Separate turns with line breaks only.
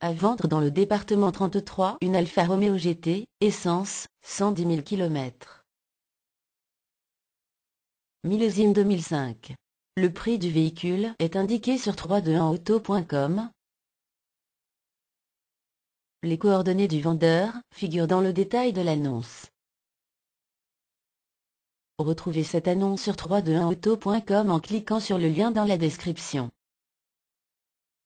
À vendre dans le département 33 une Alfa Romeo GT, essence, 110 000 km. Millésime 2005. Le prix du véhicule est indiqué sur 321auto.com. Les coordonnées du vendeur figurent dans le détail de l'annonce. Retrouvez cette annonce sur 321auto.com en cliquant sur le lien dans la description.